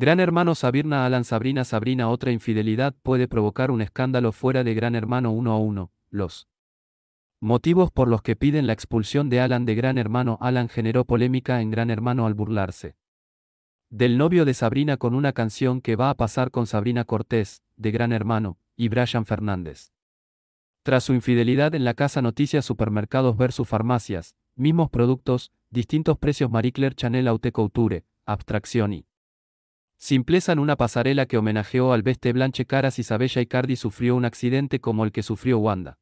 Gran Hermano Sabirna Alan Sabrina Sabrina Otra infidelidad puede provocar un escándalo fuera de Gran Hermano 1 a 1. Los motivos por los que piden la expulsión de Alan de Gran Hermano Alan generó polémica en Gran Hermano al burlarse del novio de Sabrina con una canción que va a pasar con Sabrina Cortés, de Gran Hermano, y Brian Fernández. Tras su infidelidad en la casa Noticias Supermercados versus Farmacias, mismos productos, distintos precios Marie Chanel Haute Couture, Abstracción y Simpleza en una pasarela que homenajeó al veste Blanche Caras y Sabella Icardi sufrió un accidente como el que sufrió Wanda.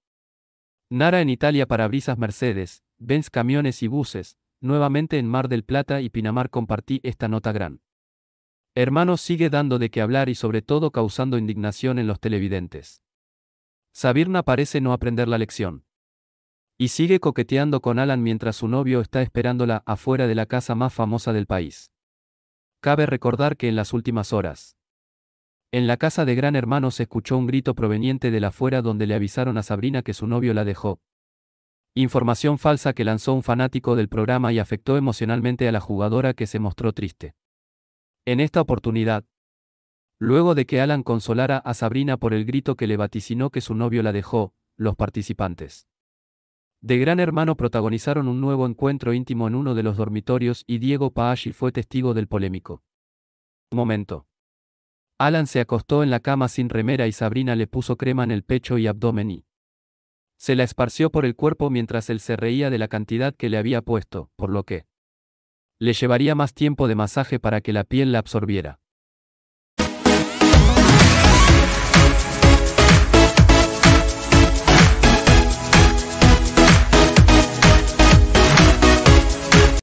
Nara en Italia para brisas Mercedes, Benz camiones y buses, nuevamente en Mar del Plata y Pinamar compartí esta nota gran. Hermano sigue dando de qué hablar y sobre todo causando indignación en los televidentes. Sabirna parece no aprender la lección. Y sigue coqueteando con Alan mientras su novio está esperándola afuera de la casa más famosa del país. Cabe recordar que en las últimas horas, en la casa de Gran Hermano se escuchó un grito proveniente de la afuera donde le avisaron a Sabrina que su novio la dejó. Información falsa que lanzó un fanático del programa y afectó emocionalmente a la jugadora que se mostró triste. En esta oportunidad, luego de que Alan consolara a Sabrina por el grito que le vaticinó que su novio la dejó, los participantes de Gran Hermano protagonizaron un nuevo encuentro íntimo en uno de los dormitorios y Diego Paashi fue testigo del polémico. Momento. Alan se acostó en la cama sin remera y Sabrina le puso crema en el pecho y abdomen y se la esparció por el cuerpo mientras él se reía de la cantidad que le había puesto, por lo que le llevaría más tiempo de masaje para que la piel la absorbiera.